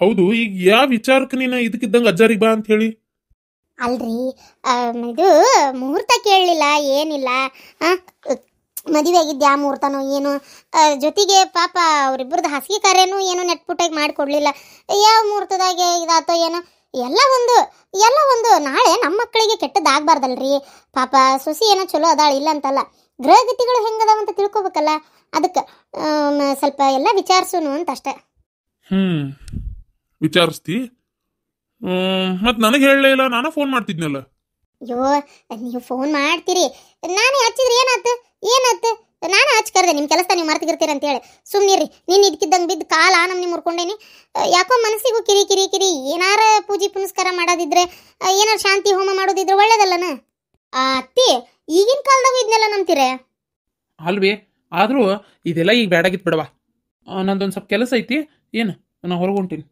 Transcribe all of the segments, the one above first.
ಹೌದು ಈಗ ಯಾವ ವಿಚಾರಕ್ಕೆ ನೀನು ಇದಕ್ಕಿದ್ದಂಗ ಅಜ್ಜಾರಿಗೆ ಬಾ ಅಂತ ಹೇಳಿ ಅಲ್ರಿ ಇದು ಮುಹೂರ್ತ ಕೇಳಲಿಲ್ಲ ಏನಿಲ್ಲ ಮದುವೆ ಆಗಿದ್ದು ಯಾವ ಮುಹೂರ್ತನೋ ಏನು ಜೊತೆಗೆ ಪಾಪ ಅವರಿಬ್ಬರದ್ದು ಹಾಸಿಗೆ ಕಾರ್ಯನೂ ಏನು ನೆಟ್ಪುಟ್ಟಾಗಿ ಮಾಡಿಕೊಡ್ಲಿಲ್ಲ ಯಾವ ಮುಹೂರ್ತದಾಗೆ ಇದಾತೋ ಏನೋ ಎಲ್ಲ ಒಂದು ಎಲ್ಲ ಒಂದು ನಾಳೆ ನಮ್ಮ ಮಕ್ಕಳಿಗೆ ಕೆಟ್ಟದಾಗಬಾರ್ದಲ್ರಿ ಪಾಪ ಸುಸಿ ಏನೋ ಚಲೋ ಅದಾಳ ಇಲ್ಲ ಅಂತಲ್ಲ ಗ್ರಹಗತಿಗಳು ಹೆಂಗದಾವ ಅಂತ ತಿಳ್ಕೊಬೇಕಲ್ಲ ಅದಕ್ಕೆ ಸ್ವಲ್ಪ ಎಲ್ಲ ವಿಚಾರಿಸೋನು ಅಂತ ಅಷ್ಟೇ ಹ್ಞೂ ವಿಚಾರಿಸ್ತಿ ಮತ್ತೆ ನನಗೆ ಹೇಳಲೇ ಇಲ್ಲ ನಾನು ಫೋನ್ ಮಾಡ್ತಿದ್ನಲ್ಲ ಅಯ್ಯೋ ನೀವು ಫೋನ್ ಮಾಡ್ತೀರಿ ನಾನು ಹಚ್ಚಿದ್ರೆ ಏನಾಯ್ತು ಏನಾಯ್ತು ನಾನು ಹಚ್ಕರ್ದೆ ನಿಮ್ಮ ಕೆಲಸ ನೀವು ಮರ್ತಿರ್ತೀರ ಅಂತ ಹೇಳಿ ಸುಮ್ಮನಿರಿ ನೀನು ಇದ್ಕಿದ್ದಂಗೆ ಬಿದ್ದು ಕಾಲ ನಮ್ಮ ನಿಮ್ಮ ಮುರ್ಕೊಂಡೇನಿ ಯಾಕೋ ಮನಸ್ಸಿಗೂ ಕಿರಿ ಕಿರಿ ಕಿರಿ ಏನಾರ ಪೂಜೆ ಪುನಸ್ಕಾರ ಮಾಡೋದಿದ್ರೆ ಏನಾರು ಶಾಂತಿ ಹೋಮ ಮಾಡೋದಿದ್ರೆ ಒಳ್ಳೇದಲ್ಲನ ಅತ್ತಿ ಈಗಿನ ಕಾಲದಾಗ ಇದನ್ನೆಲ್ಲ ನಂಬ್ತೀರ ಅಲ್ವೇ ಆದರೂ ಇದೆಲ್ಲ ಈಗ ಬೇಡಾಗಿತ್ತು ಬಿಡವಾ ನಂದೊಂದು ಸ್ವಲ್ಪ ಕೆಲಸ ಐತಿ ಏನು ನಾನು ಹೊರಗೆ ಹೊಂಟೀನಿ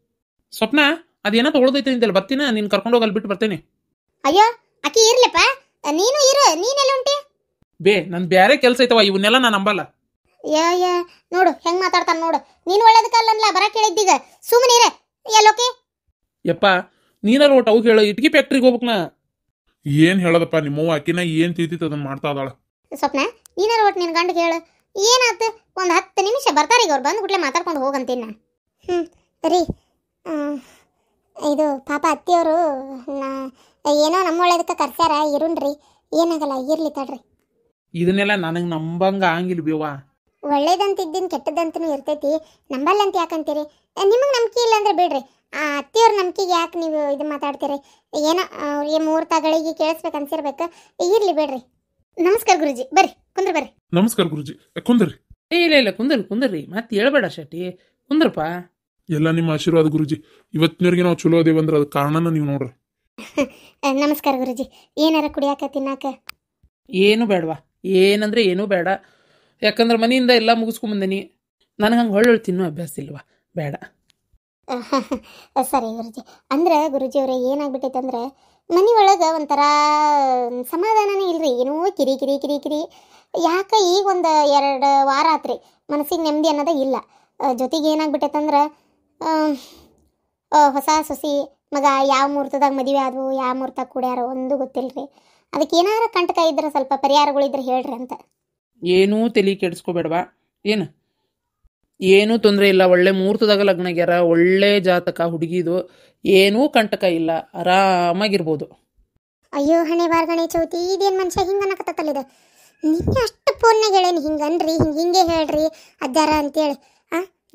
ಸ್ವಪ್ನ ಅದೇನೋ ತೊಗೊಳ್ದೈತೆ ಅಂತಲ್ಲ ಬರ್ತೀನ ನೀನ್ ಕರ್ಕೊಂಡು ಹೋಗಿ ಬಿಟ್ಟು ಬರ್ತೇನೆ ಅಯ್ಯೋ ಅಕ್ಕಿ ಇರ್ಲಿಪ್ಪ ನೀನು ಇರು ನೀನೆಲ್ಲ ಉಂಟಿ ಬೇ ನನ್ ಬೇರೆ ಕೆಲಸ ಐತವ ಇವನ್ನೆಲ್ಲ ನಾನು ನಂಬಲ್ಲ ಯಾ ಯಾ ನೋಡು ಹೆಂಗ್ ಮಾತಾಡ್ತಾನ ನೋಡು ನೀನು ಒಳ್ಳೇದಕ್ಕಲ್ಲ ಬರ ಕೇಳಿದ್ದೀಗ ಸುಮ್ಮನೆ ಇರ ಎಲ್ಲೋಕೆ ಯಪ್ಪ ನೀನಾರ ಒಟ್ಟು ಅವು ಹೇಳು ಇಟ್ಕಿ ಫ್ಯಾಕ್ಟ್ರಿಗೆ ಹೋಗ್ಬೇಕ್ ನಾ ಏನ್ ಹೇಳೋದಪ್ಪ ನಿಮ್ಮವ್ವ ಆಕಿನ ಏನ್ ತಿಳ್ತಿತ್ತು ಅದನ್ನ ಮಾಡ್ತಾ ಇದ್ದಾಳ ಸ್ವಪ್ನ ನೀನಾರ ಒಟ್ಟು ನಿನ್ ಗಂಡ ಹೇಳು ಏನಾತ ಒಂದ್ ಹತ್ತು ನಿಮಿಷ ಈಗ ಅವ್ರು ಬಂದ್ ಕೂಡಲೇ ಮಾತಾಡ್ಕೊಂಡು ಹೋಗಂತೀನಿ ನಾನು ಹ್ಮ್ ರೀ ಇದು ಪಾಪ ಅತ್ತಿಯವರು ಏನೋ ಏನೋ ನಮ್ಮೊಳದಕ್ಕೆ ಕರ್ಸ್ಯಾರ ಇರುಣ್ರಿ ಏನಾಗಲ್ಲ ಇರ್ಲಿ ತಡ್ರಿ ಇದನ್ನೆಲ್ಲ ನನಗೆ ನಂಬಂಗ ಆಗಂಗಿಲ್ಲ ಬಿವಾ ಒಳ್ಳೇದಂತ ಕೆಟ್ಟದಂತನೂ ಇರ್ತೈತಿ ನಂಬಲ್ಲಂತ ಯಾಕಂತೀರಿ ನಿಮಗೆ ನಂಬಿಕೆ ಇಲ್ಲ ಅಂದ್ರೆ ಬಿಡ್ರಿ ಆ ಅತ್ತಿಯವ್ರ ನಂಬಿಕೆಗೆ ಯಾಕೆ ನೀವು ಇದು ಮಾತಾಡ್ತೀರಿ ಏನೋ ಈ ಮುಹೂರ್ತಗಳಿಗೆ ಕೇಳಿಸ್ಬೇಕು ಅನ್ಸಿರ್ಬೇಕು ಇರ್ಲಿ ಬಿಡ್ರಿ ನಮಸ್ಕಾರ ಗುರುಜಿ ಬರ್ರಿ ಕುಂದ್ರ ಬರ್ರಿ ನಮಸ್ಕಾರ ಗುರುಜಿ ಕುಂದ್ರಿ ಏ ಇಲ್ಲ ಇಲ್ಲ ಕುಂದ್ರಿ ಕುಂದ್ರಿ ಮತ್ತೆ ಹೇಳ್ಬೇಡ ಶೆಟ್ಟಿ ಕುಂದ್ರಪ್ಪ ಎಲ್ಲ ನಿಮ್ಮ ಆಶೀರ್ವಾದ ಗುರುಜಿ ಇವತ್ತಿನವರೆಗೆ ನಾವು ಚಲೋ ಅದೇವ ಅಂದ್ರೆ ಅದಕ್ಕೆ ಕಾರಣನ ನೀವು ನೋಡ್ರಿ ನಮಸ್ಕಾರ ಗುರುಜಿ ಏನಾರ ಕುಡಿಯಾಕ ತಿನ್ನಾಕ ಏನು ಬೇಡವಾ ಏನಂದ್ರೆ ಏನೂ ಬೇಡ ಯಾಕಂದ್ರೆ ಮನೆಯಿಂದ ಎಲ್ಲ ಮುಗಿಸ್ಕೊಂಬಂದಿನಿ ನನಗೆ ಹಂಗೆ ಹೊಳ್ಳು ತಿನ್ನೋ ಅಭ್ಯಾಸ ಇಲ್ವಾ ಬೇಡ ಸರಿ ಗುರುಜಿ ಅಂದ್ರೆ ಗುರುಜಿ ಅವ್ರೆ ಏನಾಗ್ಬಿಟ್ಟೈತೆ ಅಂದ್ರೆ ಮನೆ ಒಳಗೆ ಒಂಥರ ಸಮಾಧಾನನೇ ಇಲ್ರಿ ಏನೋ ಕಿರಿ ಕಿರಿ ಕಿರಿ ಕಿರಿ ಯಾಕ ಈಗ ಒಂದು ಎರಡು ವಾರ ಆತ್ರಿ ಮನಸ್ಸಿಗೆ ನೆಮ್ಮದಿ ಅನ್ನೋದೇ ಇಲ್ಲ ಜೊತೆಗೆ ಅಂದ್ರೆ ಹೊಸ ಸೊಸಿ ಮಗ ಯಾವ ಮುಹೂರ್ತದಾಗ ಮದುವೆ ಆದವು ಯಾವ ಮುಹೂರ್ತ ಕೂಡ್ಯಾರ ಒಂದು ಗೊತ್ತಿಲ್ಲ ರೀ ಅದಕ್ಕೆ ಏನಾರ ಕಂಟಕ ಇದ್ರೆ ಸ್ವಲ್ಪ ಪರಿಹಾರಗಳಿದ್ರೆ ಹೇಳ್ರಿ ಅಂತ ಏನೂ ತಲೆ ಕೆಡಿಸ್ಕೋಬೇಡವಾ ಏನು ಏನೂ ತೊಂದರೆ ಇಲ್ಲ ಒಳ್ಳೆ ಮುಹೂರ್ತದಾಗ ಲಗ್ನ ಗ್ಯಾರ ಒಳ್ಳೆ ಜಾತಕ ಹುಡುಗಿದು ಏನೂ ಕಂಟಕ ಇಲ್ಲ ಆರಾಮಾಗಿರ್ಬೋದು ಅಯ್ಯೋ ಹಣೆ ಬಾರ್ಗಣೆ ಚೌತಿ ಇದೇನು ಮನುಷ್ಯ ಹಿಂಗೆ ಅನ್ನಕತ್ತಲ್ಲಿದೆ ನಿನ್ನೆ ಅಷ್ಟು ಫೋನ್ನಾಗ ಹೇಳೇನು ಹಿಂಗೆ ಅನ್ರಿ ಹಿಂಗೆ ಹಿಂಗೆ ಹೇಳ್ರಿ ಅದ್ಯಾರ ಅಂತೇಳಿ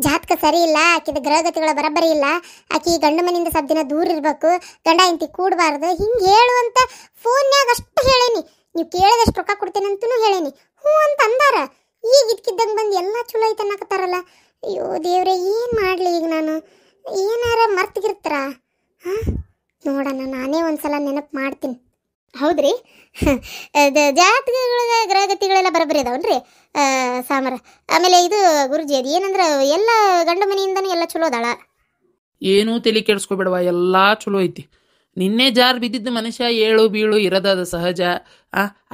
ಜಾತಕ ಸರಿ ಇಲ್ಲ ಆಕಿದ ಗ್ರಹಗತಿಗಳು ಬರಬರಿ ಇಲ್ಲ ಆಕಿ ಗಂಡ ಮನೆಯಿಂದ ಸ್ವಲ್ಪ ದೂರ ಇರಬೇಕು ಗಂಡ ಇಂತಿ ಕೂಡಬಾರ್ದು ಹಿಂಗೆ ಹೇಳುವಂತ ಫೋನ್ಯಾಗ ಅಷ್ಟು ಹೇಳೇನಿ ನೀವು ಕೇಳಿದಷ್ಟು ರೊಕ್ಕ ಕೊಡ್ತೇನೆ ಹೇಳೇನಿ ಹ್ಞೂ ಅಂತ ಅಂದಾರ ಈಗ ಇದ್ಕಿದ್ದಂಗೆ ಬಂದು ಎಲ್ಲ ಚಲೋ ಐತೆ ಅನ್ನಕತ್ತಾರಲ್ಲ ಅಯ್ಯೋ ದೇವ್ರೆ ಏನು ಮಾಡಲಿ ಈಗ ನಾನು ಏನಾರ ಮರ್ತಿಗಿರ್ತಾರ ಹಾಂ ನೋಡೋಣ ನಾನೇ ಒಂದು ಸಲ ನೆನಪು ಮಾಡ್ತೀನಿ ಹೌದ್ರಿ ಜಾತಕಗಳ ಗ್ರಹಗತಿಗಳೆಲ್ಲ ಬರಬರಿ ಅದಾವನ್ರಿ ಸಾಮರ ಆಮೇಲೆ ಇದು ಗುರುಜಿ ಅದು ಏನಂದ್ರೆ ಎಲ್ಲ ಗಂಡ ಮನೆಯಿಂದನೂ ಎಲ್ಲ ಚಲೋ ಅದಾಳ ಏನೂ ತಲೆ ಕೆಡಿಸ್ಕೊಬೇಡವ ಎಲ್ಲ ಚಲೋ ಐತಿ ನಿನ್ನೆ ಜಾರ್ ಬಿದ್ದಿದ್ದ ಮನುಷ್ಯ ಏಳು ಬೀಳು ಇರೋದದ ಸಹಜ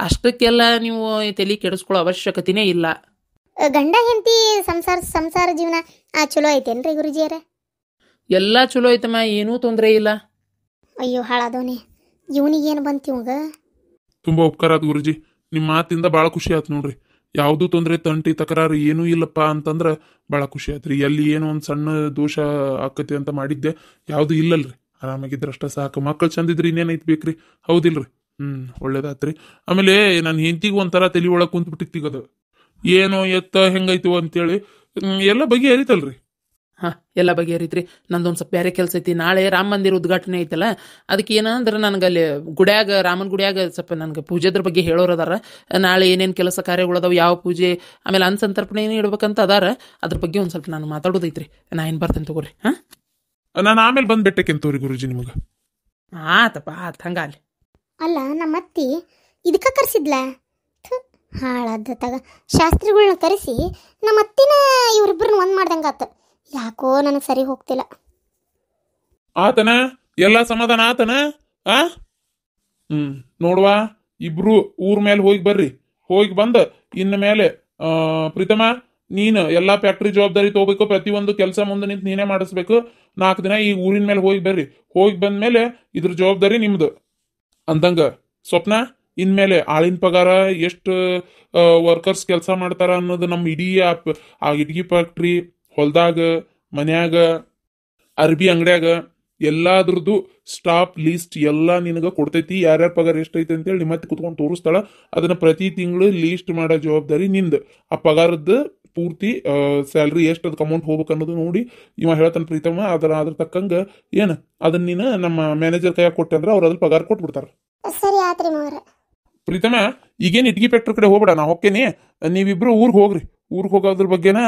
ಅಷ್ಟಕ್ಕೆಲ್ಲ ನೀವು ತಲೆ ಕೆಡಿಸ್ಕೊಳ್ಳೋ ಅವಶ್ಯಕತೆನೇ ಇಲ್ಲ ಗಂಡ ಹೆಂಡತಿ ಸಂಸಾರ ಸಂಸಾರ ಜೀವನ ಚಲೋ ಐತೇನ್ರಿ ಗುರುಜಿಯರೇ ಎಲ್ಲ ಚಲೋ ಐತಮ್ಮ ಏನೂ ತೊಂದರೆ ಇಲ್ಲ ಅಯ್ಯೋ ಹಾಳಾದವನೇ ಇವನಿಗೇನು ಬಂತು ಇವಂಗ ಉಪಕಾರ ಆತ್ ಗುರುಜಿ ನಿಮ್ಮ ಮಾತಿಂದ ಭಾಳ ಖುಷಿ ಆಯ್ತು ನೋಡ್ರಿ ಯಾವುದೂ ತೊಂದ್ರೆ ತಂಟಿ ತಕರಾರು ಏನೂ ಇಲ್ಲಪ್ಪ ಅಂತಂದ್ರೆ ಭಾಳ ಖುಷಿ ಆಯ್ತು ಎಲ್ಲಿ ಏನೋ ಒಂದು ಸಣ್ಣ ದೋಷ ಆಕತಿ ಅಂತ ಮಾಡಿದ್ದೆ ಯಾವ್ದು ಇಲ್ಲಲ್ರಿ ಆರಾಮಾಗಿದ್ರಷ್ಟೇ ಸಾಕು ಮಕ್ಕಳು ಚಂದಿದ್ರಿ ಇನ್ನೇನೈತೆ ಬೇಕ್ರಿ ಹೌದಿಲ್ರಿ ಹ್ಮ್ ಒಳ್ಳೇದಾತ್ರಿ ಆಮೇಲೆ ನನ್ನ ಹೆಂಡತಿಗೆ ಒಂಥರ ತಲೆ ಒಳಗೆ ಕುಂತ್ಬಿಟ್ಟಿತ್ತು ಅದು ಏನೋ ಎತ್ತ ಹೆಂಗೈತು ಅಂತೇಳಿ ಎಲ್ಲ ಬಗೆ ಅರಿತಲ್ರಿ ಹಾ ಎಲ್ಲ ಬಗೆಹರಿತ್ರಿ ನಂದೊಂದು ಸ್ವಲ್ಪ ಬೇರೆ ಕೆಲಸ ಐತಿ ನಾಳೆ ರಾಮ ಮಂದಿರ ಉದ್ಘಾಟನೆ ಐತಲ್ಲ ಅದಕ್ಕೆ ಏನಂದ್ರೆ ನನಗೆ ಅಲ್ಲಿ ಗುಡ್ಯಾಗ ರಾಮನ ಗುಡ್ಯಾಗ ಸ್ವಲ್ಪ ನನಗೆ ಪೂಜೆದ್ರ ಬಗ್ಗೆ ಹೇಳೋರು ಅದಾರ ನಾಳೆ ಏನೇನು ಕೆಲಸ ಕಾರ್ಯಗಳು ಅದಾವೆ ಯಾವ ಪೂಜೆ ಆಮೇಲೆ ಅನ್ಸಂತರ್ಪಣೆ ಸಂತರ್ಪಣೆ ಏನು ಇಡ್ಬೇಕಂತ ಅದಾರ ಅದ್ರ ಬಗ್ಗೆ ಒಂದು ಸ್ವಲ್ಪ ನಾನು ಮಾತಾಡೋದೈತ್ರಿ ನಾ ಏನು ಬರ್ತೇನೆ ತಗೋರಿ ಹಾಂ ನಾನು ಆಮೇಲೆ ಬಂದ್ಬಿಟ್ಟೆಕೆಂತವ್ರಿ ಗುರುಜಿ ನಿಮಗೆ ಆತಪ್ಪ ಆತ ಹಂಗಾಲಿ ಅಲ್ಲ ನಮ್ಮ ಅತ್ತಿ ಇದಕ್ಕೆ ಕರೆಸಿದ್ಲ ಹಾಳಾದ ತಗ ಶಾಸ್ತ್ರಿಗಳನ್ನ ಕರೆಸಿ ನಮ್ಮ ಅತ್ತಿನ ಇವ್ರಿಬ್ರನ್ನ ಒಂದು ಮಾಡ್ದಂಗಾತು ಯಾಕೋ ನನಗೆ ಸರಿ ಹೋಗ್ತಿಲ್ಲ ಆತನ ಎಲ್ಲ ಸಮಾಧಾನ ಆತನ ಆ ಹ್ಮ್ ನೋಡುವ ಇಬ್ರು ಊರ್ ಮೇಲೆ ಹೋಗಿ ಬರ್ರಿ ಹೋಗಿ ಬಂದ ಇನ್ನ ಮೇಲೆ ಆ ಪ್ರೀತಮ ನೀನು ಎಲ್ಲಾ ಫ್ಯಾಕ್ಟ್ರಿ ಜವಾಬ್ದಾರಿ ತಗೋಬೇಕು ಪ್ರತಿಯೊಂದು ಕೆಲಸ ಮುಂದೆ ನಿಂತು ನೀನೇ ಮಾಡಿಸ್ಬೇಕು ನಾಲ್ಕು ದಿನ ಈ ಊರಿನ ಮೇಲೆ ಹೋಗಿ ಬರ್ರಿ ಹೋಗಿ ಮೇಲೆ ಇದ್ರ ಜವಾಬ್ದಾರಿ ನಿಮ್ದು ಅಂದಂಗ ಸ್ವಪ್ನ ಇನ್ಮೇಲೆ ಆಳಿನ ಪಗಾರ ಎಷ್ಟು ವರ್ಕರ್ಸ್ ಕೆಲಸ ಮಾಡ್ತಾರ ಅನ್ನೋದು ನಮ್ಮ ಇಡೀ ಆ ಪ್- ಆ ಫ್ಯಾಕ್ಟ್ರಿ ಹೊಲ್ದಾಗ ಮನ್ಯಾಗ ಅರ್ಬಿ ಅಂಗಡ್ಯಾಗ ಎಲ್ಲಾದ್ರದ್ದು ಸ್ಟಾಪ್ ಲೀಸ್ಟ್ ಎಲ್ಲ ನಿನಗೆ ಕೊಡ್ತೈತಿ ಯಾರ್ಯಾರ ಪಗಾರ ಅಂತ ಅಂತೇಳಿ ಮತ್ತೆ ಕುತ್ಕೊಂಡು ತೋರಿಸ್ತಾಳ ಅದನ್ನ ಪ್ರತಿ ತಿಂಗಳು ಲೀಸ್ಟ್ ಮಾಡೋ ಜವಾಬ್ದಾರಿ ನಿಂದ ಆ ಪಗಾರದ್ದು ಪೂರ್ತಿ ಸ್ಯಾಲ್ರಿ ಎಷ್ಟು ಅದಕ್ಕೆ ಅಮೌಂಟ್ ಹೋಗ್ಬೇಕು ಅನ್ನೋದು ನೋಡಿ ಇವ ಹೇಳ್ತಾನೆ ಪ್ರೀತಮ್ಮ ಅದರ ಅದ್ರ ತಕ್ಕಂಗ ಏನು ಅದನ್ನ ನೀನು ನಮ್ಮ ಮ್ಯಾನೇಜರ್ ಕೈಯಾಗ ಕೊಟ್ಟೆ ಅಂದ್ರೆ ಅವ್ರು ಅದ್ರ ಪಗಾರ ಕೊಟ್ಬಿಡ್ತಾರೆ ಸರಿ ಪ್ರೀತಮ ಈಗೇನು ಇಟ್ಗಿ ಫ್ಯಾಕ್ಟ್ರಿ ಕಡೆ ಹೋಗ್ಬೇಡ ನಾ ಹೋಗ್ತೇನೆ ನೀವಿಬ್ರು ಊರಿಗೆ ಹೋಗ್ರಿ ಊರಿಗೆ ಹೋಗೋದ್ರ ಬಗ್ಗೆನ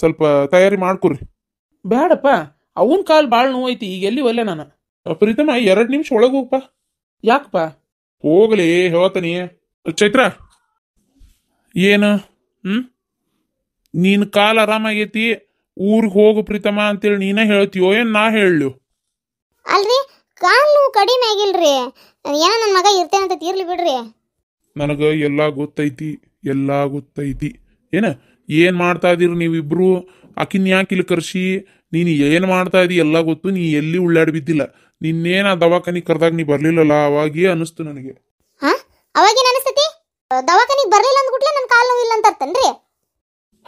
ಸ್ವಲ್ಪ ತಯಾರಿ ಮಾಡ್ಕೊರಿ ಬೇಡಪ್ಪ ಅವನ ಕಾಲು ಭಾಳ ನೋವೈತಿ ಈಗ ಎಲ್ಲಿ ಒಲ್ಲೆ ನಾನು ಪ್ರೀತಮ ಎರಡು ನಿಮಿಷ ಒಳಗೆ ಹೋಗಪ್ಪ ಯಾಕಪ್ಪ ಹೋಗ್ಲಿ ಹೇಳ್ತಾನೆ ಚೈತ್ರ ಏನು ಹ್ಞೂ ನೀನು ಕಾಲು ಆರಾಮಾಗೈತಿ ಊರಿಗೆ ಹೋಗು ಪ್ರೀತಮ ಅಂತೇಳಿ ನೀನೇ ಹೇಳ್ತೀಯೋ ಏನು ನಾ ಹೇಳಲು ಅಲ್ರಿ ಕಾಲು ಕಡಿಮೆ ಆಗಿಲ್ರಿ ಏನೋ ನನ್ನ ಮಗ ಇರ್ತೇನೆ ಅಂತ ತೀರ್ಲಿ ಬಿಡ್ರಿ ನನಗೆ ಎಲ್ಲ ಗೊತ್ತೈತಿ ಎಲ್ಲ ಗೊತ್ತೈತಿ ಏನ ಏನ್ ಮಾಡ್ತಾ ಇದೀರಿ ನೀವಿಬ್ರು ಆಕಿನ್ ಯಾಕೆ ಇಲ್ಲಿ ಕರ್ಸಿ ನೀನು ಏನು ಮಾಡ್ತಾ ಇದೀ ಎಲ್ಲ ಗೊತ್ತು ನೀ ಎಲ್ಲಿ ಉಳ್ಳಾಡಿ ಬಿದ್ದಿಲ್ಲ ನಿನ್ನೇನ ದವಾಖಾನಿ ಕರೆದಾಗ ನೀ ಬರ್ಲಿಲ್ಲಲ್ಲ ಅವಾಗೇ ಅನಿಸ್ತು ನನಗೆ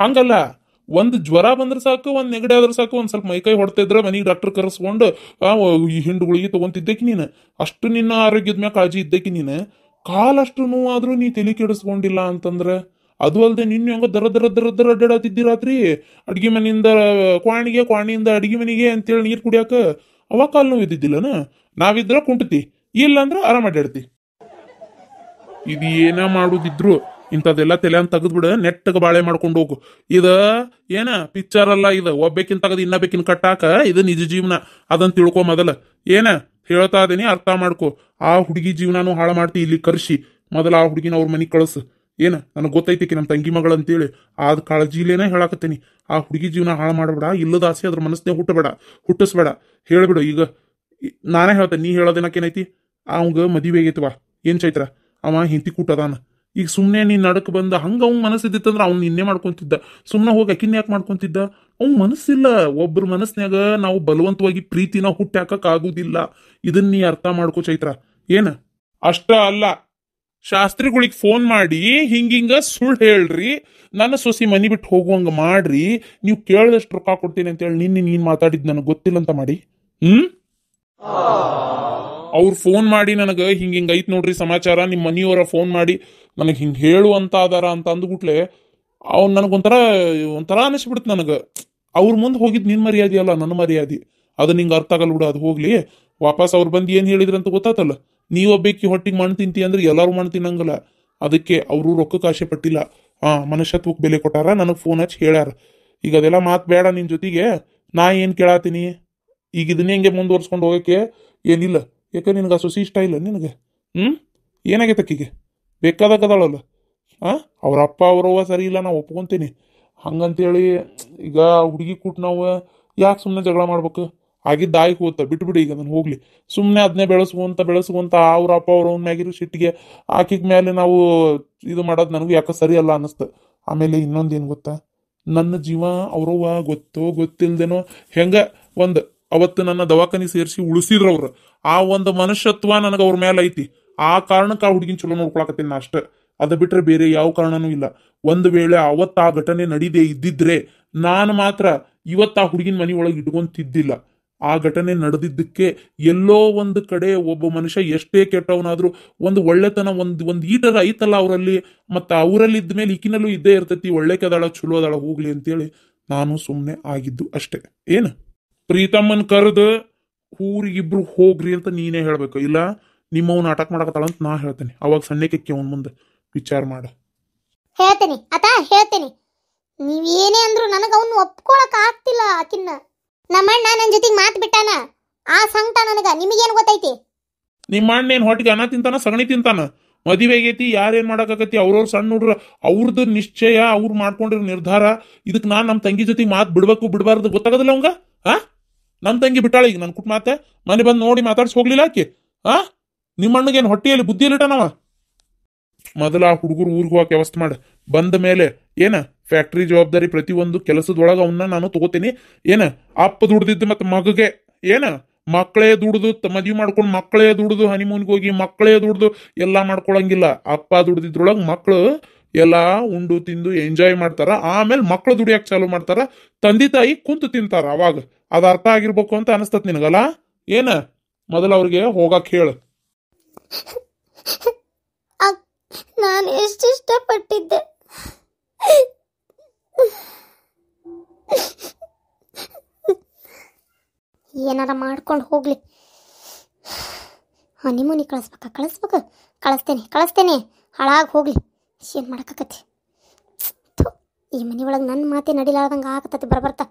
ಹಂಗಲ್ಲ ಒಂದು ಜ್ವರ ಬಂದ್ರೆ ಸಾಕು ಒಂದ್ ನೆಗಡಿ ಆದ್ರೆ ಸಾಕು ಒಂದ್ ಸ್ವಲ್ಪ ಮೈಕೈ ಹೊಡ್ತಾ ಇದ್ರೆ ಮನೆಗೆ ಡಾಕ್ಟರ್ ಕರೆಸ್ಕೊಂಡು ಈ ಹಿಂಡು ಗುಳಿಗೆ ತೊಗೊಂತಿದ್ದಕ್ಕೆ ನೀನು ಅಷ್ಟು ನಿನ್ನ ಆರೋಗ್ಯದ ಮ್ಯಾಗ ಕಾಳಜಿ ಇದ್ದಕ್ಕೆ ನೀನು ಕಾಲಷ್ಟು ನೋವಾದ್ರೂ ನೀ ತಲೆ ಕೆಡಿಸ್ಕೊಂಡಿಲ್ಲ ಅಂತಂದ್ರೆ ಅದು ಅಲ್ಲದೆ ನಿನ್ನ ಹೆಂಗ ದರ ದರ ದರ ದರ ಅಡ್ಡಾಡತ್ತಿದ್ದೀರಾತ್ರಿ ಅಡ್ಗೆ ಮನೆಯಿಂದ ಕ್ವಾಣಿಗೆ ಕ್ವಾಣಿಯಿಂದ ಅಡ್ಗೆ ಮನೆಗೆ ಅಂತೇಳಿ ನೀರು ಕುಡಿಯಾಕ ಅವ ಕಾಲು ನೋವು ಇದ್ದಿದ್ದಿಲ್ಲನ ನಾವಿದ್ರ ಕುಂಟತಿ ಇಲ್ಲ ಅಂದ್ರೆ ಆರಾಮ ಅಡ್ಡಾಡ್ತಿ ಇದು ಏನ ಮಾಡುದಿದ್ರು ಇಂಥದ್ದೆಲ್ಲ ತಲೆ ತೆಗೆದ್ಬಿಡ ನೆಟ್ಟಗೆ ಬಾಳೆ ಮಾಡ್ಕೊಂಡು ಹೋಗು ಇದು ಏನ ಪಿಕ್ಚರ್ ಅಲ್ಲ ಇದು ತಗದ್ ತೆಗೆದು ಇನ್ನಬೇಕಿನ ಕಟ್ಟಾಕ ಇದು ನಿಜ ಜೀವನ ಅದನ್ನ ತಿಳ್ಕೊ ಮೊದಲ ಏನ ಹೇಳ್ತಾ ಇದ್ದೀನಿ ಅರ್ಥ ಮಾಡ್ಕೊ ಆ ಹುಡುಗಿ ಜೀವನಾನು ಹಾಳು ಮಾಡ್ತಿ ಇಲ್ಲಿ ಕರ್ಸಿ ಮೊದಲ ಆ ಹುಡುಗಿನ ಅವ್ರ ಮನೆಗೆ ಕಳಿಸು ಏನ ನನಗೆ ಗೊತ್ತೈತಿ ನಮ್ಮ ತಂಗಿ ಮಗಳು ಅಂತೇಳಿ ಆದ ಕಾಳಜಿಲೇನೆ ಹೇಳಾಕತ್ತೀನಿ ಆ ಹುಡುಗಿ ಜೀವನ ಹಾಳು ಮಾಡಬೇಡ ಇಲ್ಲದ ಆಸೆ ಅದ್ರ ಮನಸ್ಸನ್ನೇ ಹುಟ್ಟಬೇಡ ಹುಟ್ಟಿಸ್ಬೇಡ ಹೇಳ್ಬಿಡು ಈಗ ನಾನೇ ಹೇಳ್ತೇನೆ ನೀ ಹೇಳೋದೇನಕ್ಕೇನೈತಿ ಅವಂಗ ಮದುವೆ ಆಗೈತವಾ ಏನು ಚೈತ್ರ ಅವ ಹಿಂತಿ ಕೂಟದಾನ ಈಗ ಸುಮ್ಮನೆ ನೀನು ನಡಕ್ ಬಂದ ಹಂಗೆ ಅವ್ನ ಮನಸ್ಸಿದ್ದಿತ್ತಂದ್ರೆ ಅವ್ನು ನಿನ್ನೆ ಮಾಡ್ಕೊಂತಿದ್ದ ಸುಮ್ಮನೆ ಹೋಗಿ ಅಕ್ಕಿನ ಯಾಕೆ ಮಾಡ್ಕೊಂತಿದ್ದ ಅವ್ನ ಮನಸ್ಸಿಲ್ಲ ಒಬ್ಬರ ಮನಸ್ಸಿನಾಗ ನಾವು ಬಲವಂತವಾಗಿ ಪ್ರೀತಿನ ಹುಟ್ಟಾಕಕ್ಕೆ ಆಗುದಿಲ್ಲ ಇದನ್ನ ನೀ ಅರ್ಥ ಮಾಡ್ಕೋ ಚೈತ್ರ ಏನ ಅಷ್ಟ ಅಲ್ಲ ಶಾಸ್ತ್ರಿಗಳಿಗೆ ಫೋನ್ ಮಾಡಿ ಹಿಂಗಿಂಗ ಸುಳ್ಳು ಹೇಳ್ರಿ ನನ್ನ ಸೊಸಿ ಮನಿ ಬಿಟ್ಟು ಹೋಗುವಂಗ ಮಾಡ್ರಿ ನೀವು ಕೇಳಿದಷ್ಟು ರೊಕ್ಕ ಕೊಡ್ತೀನಿ ಅಂತ ಹೇಳಿ ನಿನ್ನೆ ನೀನ್ ಮಾತಾಡಿದ್ ನನಗೆ ಗೊತ್ತಿಲ್ಲ ಅಂತ ಮಾಡಿ ಹ್ಮ್ ಅವ್ರು ಫೋನ್ ಮಾಡಿ ನನಗೆ ಹಿಂಗೆ ಹಿಂಗೆ ಐತ್ ನೋಡ್ರಿ ಸಮಾಚಾರ ನಿಮ್ಮ ಮನಿಯವರ ಫೋನ್ ಮಾಡಿ ನನಗೆ ಹಿಂಗೆ ಹೇಳು ಅಂತ ಅದಾರ ಅಂತ ಅಂದ್ಬಿಟ್ಲೆ ಅವ್ನು ನನಗೊಂಥರ ಒಂಥರ ಅನಿಸ್ಬಿಡ್ತು ನನಗೆ ಅವ್ರ ಮುಂದೆ ಹೋಗಿದ್ದು ನಿನ್ನ ಮರ್ಯಾದೆ ಅಲ್ಲ ನನ್ನ ಮರ್ಯಾದೆ ಅದು ನಿಂಗೆ ಅರ್ಥ ಆಗಲ್ಲ ಬಿಡು ಅದು ಹೋಗ್ಲಿ ವಾಪಸ್ ಅವ್ರು ಬಂದು ಏನು ಅಂತ ಗೊತ್ತಾತಲ್ಲ ನೀವೊಬ್ಬಾಕಿ ಹೊಟ್ಟಿಗೆ ಮಣ್ಣು ತಿಂತಿ ಅಂದ್ರೆ ಎಲ್ಲರೂ ಮಣ್ಣು ತಿನ್ನಂಗಲ್ಲ ಅದಕ್ಕೆ ಅವರು ರೊಕ್ಕ ಕಾಶೆ ಪಟ್ಟಿಲ್ಲ ಹಾಂ ಮನುಷ್ಯತ್ವಕ್ಕೆ ಬೆಲೆ ಕೊಟ್ಟಾರ ನನಗೆ ಫೋನ್ ಹಚ್ಚಿ ಹೇಳ್ಯಾರ ಈಗ ಅದೆಲ್ಲ ಮಾತು ಬೇಡ ನಿನ್ನ ಜೊತೆಗೆ ನಾ ಏನು ಕೇಳಾತೀನಿ ಈಗ ಇದನ್ನೇ ಹಿಂಗೆ ಮುಂದುವರ್ಸ್ಕೊಂಡು ಹೋಗಕ್ಕೆ ಏನಿಲ್ಲ ಯಾಕೆ ನಿನಗೆ ಆ ಸುಸಿ ಇಷ್ಟ ಇಲ್ಲ ನಿನಗೆ ಹ್ಞೂ ಏನಾಗೈತೆ ಅಕ್ಕಿಗೆ ಬೇಕಾದಾಗದಾಳಲ್ಲ ಹಾಂ ಅವ್ರ ಅಪ್ಪ ಅವ್ರವ್ವ ಸರಿ ಇಲ್ಲ ನಾವು ಒಪ್ಕೊತೀನಿ ಹಂಗಂತೇಳಿ ಈಗ ಹುಡುಗಿ ಕೂಟ್ ನಾವು ಯಾಕೆ ಸುಮ್ಮನೆ ಜಗಳ ಮಾಡ್ಬೇಕು ಆಗಿದ್ದ ಆಯ್ಕೆ ಹೋಗ್ತಾ ಬಿಟ್ಬಿಡಿ ಈಗ ನಾನು ಹೋಗ್ಲಿ ಸುಮ್ಮನೆ ಅದನ್ನೇ ಬೆಳೆಸ್ಕೊಂತ ಬೆಳೆಸ್ಕೊಂತ ಅವ್ರ ಅಪ್ಪ ಅವ್ರ ಅವ್ನ ಮ್ಯಾಗಿರೋ ಸಿಟ್ಟಿಗೆ ಆಕಿಗೆ ಮೇಲೆ ನಾವು ಇದು ಮಾಡೋದು ನನಗೂ ಯಾಕೆ ಸರಿ ಅಲ್ಲ ಅನ್ನಿಸ್ತು ಆಮೇಲೆ ಇನ್ನೊಂದು ಏನು ಗೊತ್ತಾ ನನ್ನ ಜೀವ ಅವ್ರವ್ವ ಗೊತ್ತೋ ಗೊತ್ತಿಲ್ಲದೇನೋ ಹೆಂಗೆ ಒಂದು ಅವತ್ತು ನನ್ನ ದವಾಖಾನೆ ಸೇರಿಸಿ ಉಳಿಸಿದ್ರು ಅವ್ರು ಆ ಒಂದು ಮನುಷ್ಯತ್ವ ನನಗೆ ಅವ್ರ ಮೇಲೆ ಐತಿ ಆ ಕಾರಣಕ್ಕೆ ಆ ಹುಡುಗಿನ ಚಲೋ ನೋಡ್ಕೊಳಕತ್ತೀನಿ ನಾ ಅಷ್ಟೇ ಅದ ಬಿಟ್ರೆ ಬೇರೆ ಯಾವ ಕಾರಣನೂ ಇಲ್ಲ ಒಂದು ವೇಳೆ ಅವತ್ತು ಆ ಘಟನೆ ನಡೀದೇ ಇದ್ದಿದ್ರೆ ನಾನು ಮಾತ್ರ ಇವತ್ತು ಆ ಹುಡುಗಿನ ಮನೆ ಒಳಗೆ ಇಟ್ಕೊಂತಿದ್ದಿಲ್ಲ ಆ ಘಟನೆ ನಡೆದಿದ್ದಕ್ಕೆ ಎಲ್ಲೋ ಒಂದು ಕಡೆ ಒಬ್ಬ ಮನುಷ್ಯ ಎಷ್ಟೇ ಕೆಟ್ಟವನಾದ್ರೂ ಒಂದು ಒಳ್ಳೆತನ ಒಂದು ಒಂದು ಈಟರ್ ಐತಲ್ಲ ಅವರಲ್ಲಿ ಮತ್ತು ಅವರಲ್ಲಿ ಇದ್ದ ಮೇಲೆ ಈಕಿನಲ್ಲೂ ಇದ್ದೇ ಇರ್ತೈತಿ ಒಳ್ಳೆ ಕದಾಳ ಚಲೋ ಅದಾಳ ಹೋಗ್ಲಿ ಅಂತೇಳಿ ನಾನು ಸುಮ್ಮನೆ ಆಗಿದ್ದು ಅಷ್ಟೇ ಏನು ಪ್ರೀತಮ್ಮನ್ ಕರೆದು ಊರಿಗಿಬ್ರು ಹೋಗ್ರಿ ಅಂತ ನೀನೇ ಹೇಳ್ಬೇಕು ಇಲ್ಲ ನಿಮ್ಮವ್ ಮಾಡಕತ್ತಾಳ ಅಂತ ನಾ ಹೇಳ್ತೇನೆ ಅವಾಗ ಸಣ್ಣಕ್ಕೆ ಅವನ್ ಮುಂದೆ ವಿಚಾರ ಮಾಡ ಹೇಳ್ತೇನೆ ಅತ ಹೇಳ್ತೇನೆ ನೀವೇನೇ ಅಂದ್ರು ನನಗೆ ಅವನು ಒಪ್ಕೊಳಕ್ ಆಗ್ತಿಲ್ಲ ಆಕಿನ್ನ ನಮ್ಮಣ್ಣ ನನ್ನ ಜೊತೆಗೆ ಮಾತು ಬಿಟ್ಟಾನ ಆ ಸಂಕಟ ನನಗ ನಿಮಗೇನು ಗೊತ್ತೈತಿ ನಿಮ್ಮ ಅಣ್ಣ ಏನು ಹೊಟ್ಟಿಗೆ ಅನ್ನ ತಿಂತಾನ ಸಗಣಿ ತಿಂತಾನ ಮದುವೆ ಆಗೈತಿ ಏನು ಮಾಡೋಕ್ಕಾಗತಿ ಅವ್ರವ್ರ ಸಣ್ಣ ಹುಡ್ರ ಅವ್ರದ್ದು ನಿಶ್ಚಯ ಅವ್ರು ಮಾಡ್ಕೊಂಡಿರೋ ನಿರ್ಧಾರ ಇದಕ್ಕೆ ನಾನು ನಮ್ಮ ತಂಗಿ ಜೊತೆ ಮಾತು ಬಿಡಬೇಕು ಬಿಡಬಾರ್ದು ಗೊತ್ತಾಗದಿಲ್ಲ ಅವಂಗ ಹಾ ನನ್ನ ತಂಗಿ ಬಿಟ್ಟಾಳೆ ಈಗ ನನ್ನ ಕುಟ್ ಮಾತೆ ಮನೆ ಬಂದು ನೋಡಿ ಮಾತಾಡ್ಸಿ ಹೋಗ್ಲಿಲ್ಲ ಆಕಿ ಆ ನಿಮ್ಮ ಹೊಟ್ಟಿಯಲ್ಲಿ ಬುದ್ಧಿ ಇಲ್ಲಿಟನವ ಮೊದಲ ಆ ಹುಡುಗರು ಊರಿಗೆ ಹೋಗಕ್ಕೆ ವ್ಯವಸ್ಥೆ ಮಾಡ ಬಂದ ಮೇಲೆ ಏನ ಫ್ಯಾಕ್ಟ್ರಿ ಜವಾಬ್ದಾರಿ ಪ್ರತಿಯೊಂದು ಕೆಲಸದೊಳಗೆ ಅವನ್ನ ನಾನು ತಗೋತೀನಿ ಏನ ಅಪ್ಪ ದುಡ್ದಿದ್ದು ಮತ್ತೆ ಮಗಗೆ ಏನ ಮಕ್ಕಳೇ ದುಡ್ದು ಮದುವೆ ಮಾಡ್ಕೊಂಡು ಮಕ್ಕಳೇ ದುಡ್ದು ಹನಿಮೂನ್ಗೆ ಹೋಗಿ ಮಕ್ಕಳೇ ದುಡ್ದು ಎಲ್ಲ ಮಾಡ್ಕೊಳಂಗಿಲ್ಲ ಅಪ್ಪ ದುಡ್ದಿದ್ರೊಳಗೆ ಮಕ್ಕಳು ಎಲ್ಲ ಉಂಡು ತಿಂದು ಎಂಜಾಯ್ ಮಾಡ್ತಾರ ಆಮೇಲೆ ಮಕ್ಕಳು ದುಡಿಯಕ್ ಚಾಲು ಮಾಡ್ತಾರ ತಂದೆ ತಾಯಿ ಕುಂತು ತಿಂತಾರ ಅವಾಗ ಅದ ಅರ್ಥ ಆಗಿರ್ಬೇಕು ಅಂತ ಅನಸ್ತತ್ ನಿನಗಲ್ಲ ಏನ ಮೊದಲು ಅವ್ರಿಗೆ ಹೋಗಕ್ಕೆ ಹೇಳು ನಾನು ಎಷ್ಟು ಇಷ್ಟಪಟ್ಟಿದ್ದೆ ಏನಾರ ಮಾಡ್ಕೊಂಡು ಹೋಗ್ಲಿ ಹನಿಮುನಿ ಕಳಿಸ್ಬೇಕ ಕಳಿಸ್ಬೇಕು ಕಳಿಸ್ತೇನೆ ಕಳಿಸ್ತೇನೆ ಹಾಳಾಗಿ ಹೋಗ್ಲಿ ಏನು ಮಾಡೋಕ್ಕಾಗತ್ತೆ ಈ ಮನೆ ಒಳಗೆ ನನ್ನ ಮಾತೇ ನಡಿಲಾರ್ದಂಗೆ ಆಗತ್ತತಿ ಬರಬರ್ತಾ